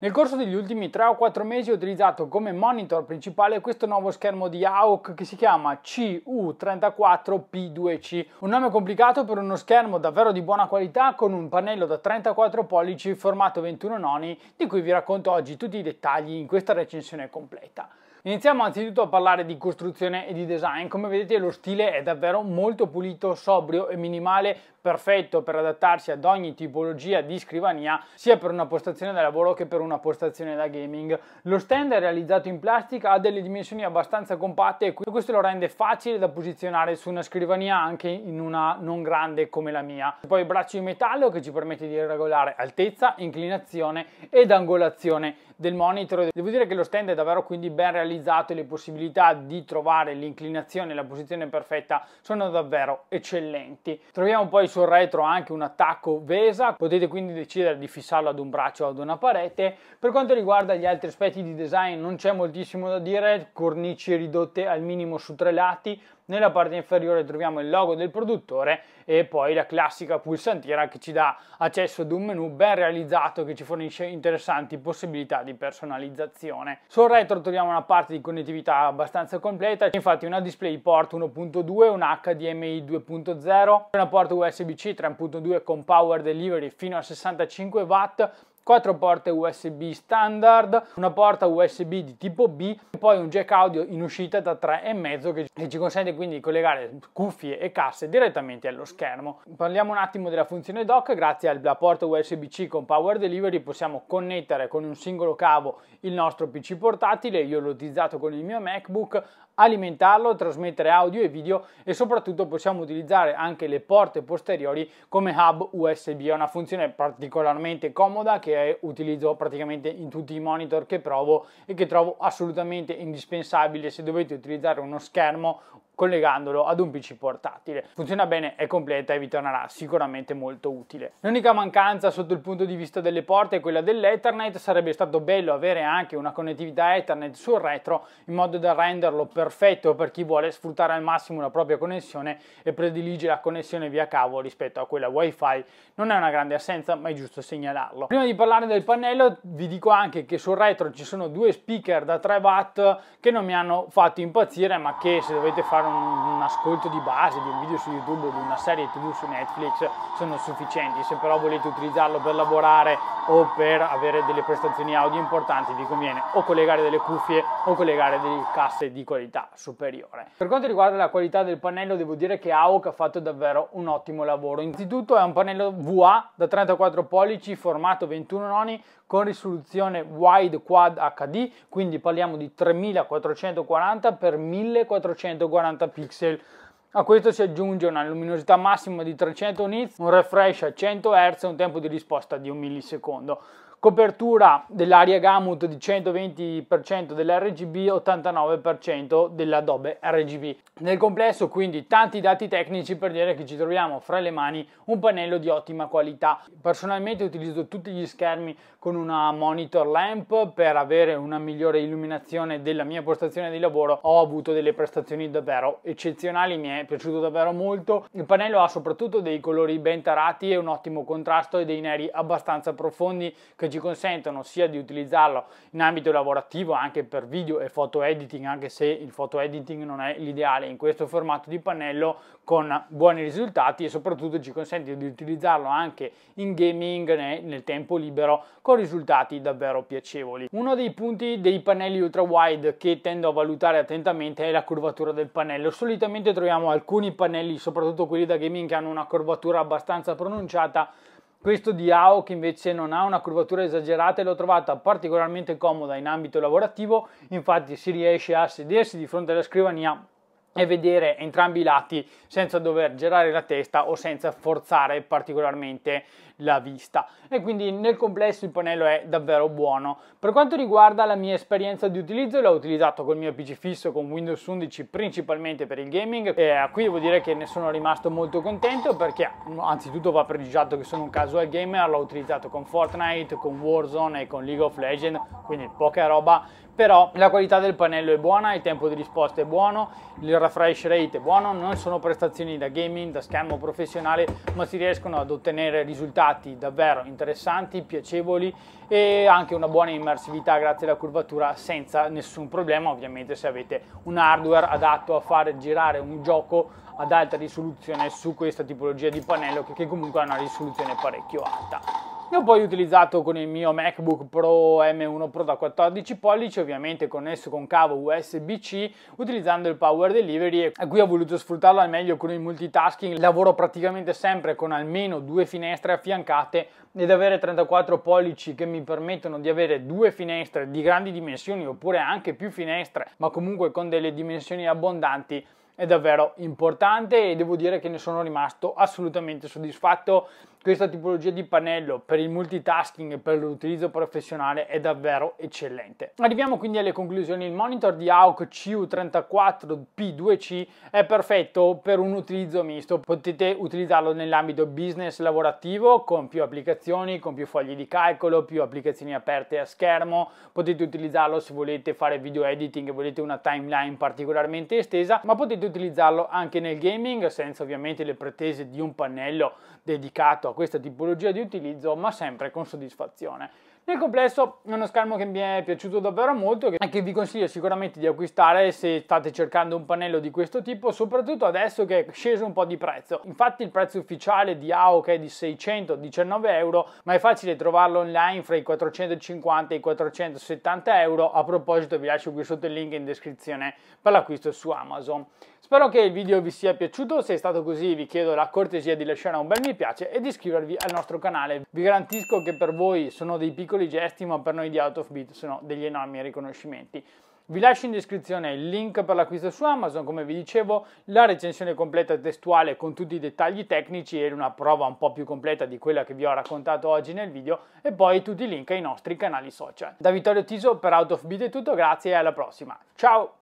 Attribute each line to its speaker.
Speaker 1: Nel corso degli ultimi 3 o 4 mesi ho utilizzato come monitor principale questo nuovo schermo di AUK che si chiama CU34P2C, un nome complicato per uno schermo davvero di buona qualità con un pannello da 34 pollici formato 21 noni di cui vi racconto oggi tutti i dettagli in questa recensione completa. Iniziamo anzitutto a parlare di costruzione e di design. Come vedete lo stile è davvero molto pulito, sobrio e minimale, perfetto per adattarsi ad ogni tipologia di scrivania, sia per una postazione da lavoro che per una postazione da gaming. Lo stand è realizzato in plastica, ha delle dimensioni abbastanza compatte e questo lo rende facile da posizionare su una scrivania anche in una non grande come la mia. Poi il braccio in metallo che ci permette di regolare altezza, inclinazione ed angolazione del monitor. Devo dire che lo stand è davvero quindi ben realizzato analizzato e le possibilità di trovare l'inclinazione e la posizione perfetta sono davvero eccellenti. Troviamo poi sul retro anche un attacco Vesa, potete quindi decidere di fissarlo ad un braccio o ad una parete. Per quanto riguarda gli altri aspetti di design non c'è moltissimo da dire, cornici ridotte al minimo su tre lati, nella parte inferiore troviamo il logo del produttore e poi la classica pulsantiera che ci dà accesso ad un menu ben realizzato che ci fornisce interessanti possibilità di personalizzazione. Sul retro troviamo una parte di connettività abbastanza completa, infatti una DisplayPort 1.2, un HDMI 2.0, una porta USB-C 3.2 con power delivery fino a 65 w quattro porte USB standard, una porta USB di tipo B e poi un jack audio in uscita da 3,5 che ci consente quindi di collegare cuffie e casse direttamente allo schermo. Parliamo un attimo della funzione dock, grazie alla porta USB-C con Power Delivery possiamo connettere con un singolo cavo il nostro PC portatile, io l'ho utilizzato con il mio MacBook, alimentarlo, trasmettere audio e video e soprattutto possiamo utilizzare anche le porte posteriori come hub USB, è una funzione particolarmente comoda che utilizzo praticamente in tutti i monitor che provo e che trovo assolutamente indispensabile se dovete utilizzare uno schermo collegandolo ad un PC portatile. Funziona bene, è completa e vi tornerà sicuramente molto utile. L'unica mancanza sotto il punto di vista delle porte è quella dell'Ethernet, sarebbe stato bello avere anche una connettività Ethernet sul retro in modo da renderlo perfetto per chi vuole sfruttare al massimo la propria connessione e predilige la connessione via cavo rispetto a quella wifi. Non è una grande assenza, ma è giusto segnalarlo. Prima di parlare del pannello vi dico anche che sul retro ci sono due speaker da 3 watt che non mi hanno fatto impazzire, ma che se dovete fare un, un, ascolto di base di un video su YouTube o di una serie TV su Netflix sono sufficienti. Se però volete utilizzarlo per lavorare o per avere delle prestazioni audio importanti, vi conviene o collegare delle cuffie o collegare delle casse di qualità superiore. Per quanto riguarda la qualità del pannello, devo dire che AOC ha fatto davvero un ottimo lavoro. Innanzitutto è un pannello VA da 34 pollici, formato 21 noni, con risoluzione wide quad HD, quindi parliamo di 3440 x 1440 1080 pixel a questo si aggiunge una luminosità massima di 300 nits, un refresh a 100 Hz e un tempo di risposta di un millisecondo copertura dell'aria gamut di 120% dell'RGB, 89% dell'Adobe RGB. Nel complesso quindi tanti dati tecnici per dire che ci troviamo fra le mani un pannello di ottima qualità. Personalmente utilizzo tutti gli schermi con una monitor lamp per avere una migliore illuminazione della mia postazione di lavoro. Ho avuto delle prestazioni davvero eccezionali, mi è piaciuto davvero molto. Il pannello ha soprattutto dei colori ben tarati e un ottimo contrasto e dei neri abbastanza profondi che ci consentono sia di utilizzarlo in ambito lavorativo anche per video e foto editing, anche se il foto editing non è l'ideale in questo formato di pannello con buoni risultati e soprattutto ci consente di utilizzarlo anche in gaming nel tempo libero con risultati davvero piacevoli. Uno dei punti dei pannelli ultra wide che tendo a valutare attentamente è la curvatura del pannello. Solitamente troviamo alcuni pannelli, soprattutto quelli da gaming che hanno una curvatura abbastanza pronunciata questo di AO che invece non ha una curvatura esagerata e l'ho trovata particolarmente comoda in ambito lavorativo, infatti si riesce a sedersi di fronte alla scrivania e vedere entrambi i lati senza dover girare la testa o senza forzare particolarmente la vista e quindi nel complesso il pannello è davvero buono per quanto riguarda la mia esperienza di utilizzo l'ho utilizzato col mio pc fisso con windows 11 principalmente per il gaming e qui devo dire che ne sono rimasto molto contento perché anzitutto va pregiudicato che sono un casual gamer l'ho utilizzato con fortnite con warzone e con league of legends quindi poca roba però la qualità del pannello è buona, il tempo di risposta è buono, il refresh rate è buono, non sono prestazioni da gaming, da schermo professionale, ma si riescono ad ottenere risultati davvero interessanti, piacevoli e anche una buona immersività grazie alla curvatura senza nessun problema, ovviamente se avete un hardware adatto a far girare un gioco ad alta risoluzione su questa tipologia di pannello che comunque ha una risoluzione parecchio alta. Ne ho poi utilizzato con il mio MacBook Pro M1 Pro da 14 pollici, ovviamente connesso con cavo USB-C, utilizzando il Power Delivery e qui ho voluto sfruttarlo al meglio con il multitasking. Lavoro praticamente sempre con almeno due finestre affiancate ed avere 34 pollici che mi permettono di avere due finestre di grandi dimensioni oppure anche più finestre, ma comunque con delle dimensioni abbondanti è davvero importante e devo dire che ne sono rimasto assolutamente soddisfatto questa tipologia di pannello per il multitasking e per l'utilizzo professionale è davvero eccellente. Arriviamo quindi alle conclusioni. Il monitor di AUK CU34P2C è perfetto per un utilizzo misto. Potete utilizzarlo nell'ambito business lavorativo con più applicazioni, con più fogli di calcolo, più applicazioni aperte a schermo. Potete utilizzarlo se volete fare video editing e volete una timeline particolarmente estesa, ma potete utilizzarlo anche nel gaming senza ovviamente le pretese di un pannello dedicato a questa tipologia di utilizzo, ma sempre con soddisfazione. Nel complesso è uno schermo che mi è piaciuto davvero molto e che vi consiglio sicuramente di acquistare se state cercando un pannello di questo tipo, soprattutto adesso che è sceso un po' di prezzo. Infatti il prezzo ufficiale di AOK è di 619 euro, ma è facile trovarlo online fra i 450 e i 470 euro. A proposito vi lascio qui sotto il link in descrizione per l'acquisto su Amazon. Spero che il video vi sia piaciuto, se è stato così vi chiedo la cortesia di lasciare un bel mi piace e di iscrivervi al nostro canale. Vi garantisco che per voi sono dei piccoli piccoli gesti, ma per noi di Out of Beat sono degli enormi riconoscimenti. Vi lascio in descrizione il link per l'acquisto su Amazon, come vi dicevo, la recensione completa testuale con tutti i dettagli tecnici e una prova un po' più completa di quella che vi ho raccontato oggi nel video e poi tutti i link ai nostri canali social. Da Vittorio Tiso per Out of Beat è tutto, grazie e alla prossima. Ciao!